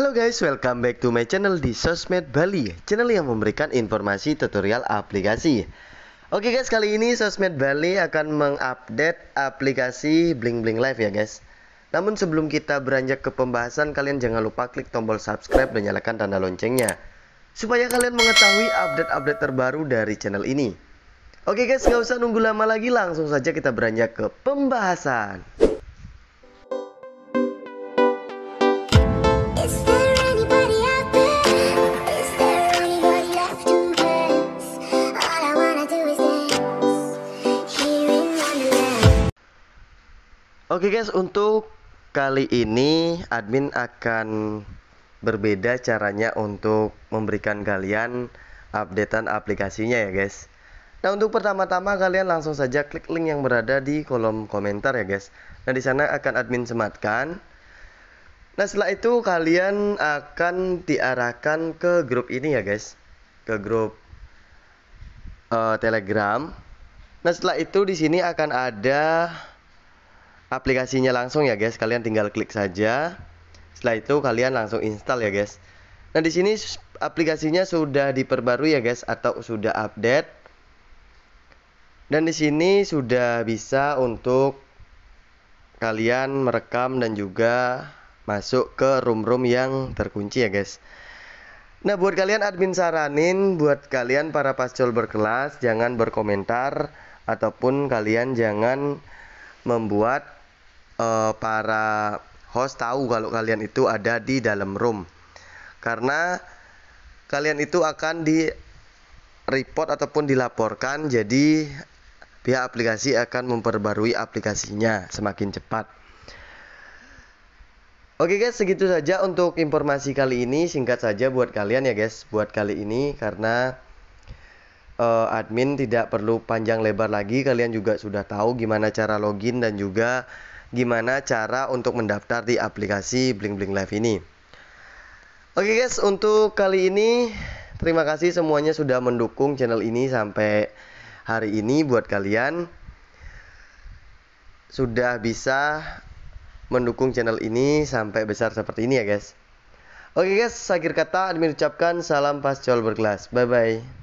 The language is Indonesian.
Halo guys, welcome back to my channel di Sosmed Bali Channel yang memberikan informasi tutorial aplikasi Oke guys, kali ini Sosmed Bali akan mengupdate aplikasi Bling Bling Live ya guys Namun sebelum kita beranjak ke pembahasan Kalian jangan lupa klik tombol subscribe dan nyalakan tanda loncengnya Supaya kalian mengetahui update-update terbaru dari channel ini Oke guys, nggak usah nunggu lama lagi Langsung saja kita beranjak ke pembahasan Oke okay guys, untuk kali ini admin akan berbeda caranya untuk memberikan kalian updatean aplikasinya ya guys. Nah, untuk pertama-tama kalian langsung saja klik link yang berada di kolom komentar ya guys. Nah, di sana akan admin sematkan. Nah, setelah itu kalian akan diarahkan ke grup ini ya guys. Ke grup uh, Telegram. Nah, setelah itu di sini akan ada aplikasinya langsung ya guys. Kalian tinggal klik saja. Setelah itu kalian langsung install ya guys. Nah, di sini aplikasinya sudah diperbarui ya guys atau sudah update. Dan di sini sudah bisa untuk kalian merekam dan juga masuk ke room-room yang terkunci ya guys. Nah, buat kalian admin saranin buat kalian para pascol berkelas jangan berkomentar ataupun kalian jangan membuat uh, para host tahu kalau kalian itu ada di dalam room karena kalian itu akan di report ataupun dilaporkan jadi pihak aplikasi akan memperbarui aplikasinya semakin cepat Oke guys segitu saja untuk informasi kali ini singkat saja buat kalian ya guys buat kali ini karena uh, admin tidak perlu panjang lebar lagi kalian juga sudah tahu gimana cara login dan juga gimana cara untuk mendaftar di aplikasi Bling Bling Live ini. Oke guys, untuk kali ini terima kasih semuanya sudah mendukung channel ini sampai hari ini buat kalian sudah bisa mendukung channel ini sampai besar seperti ini ya guys. Oke guys, akhir kata admin ucapkan salam pascol berkelas. Bye bye.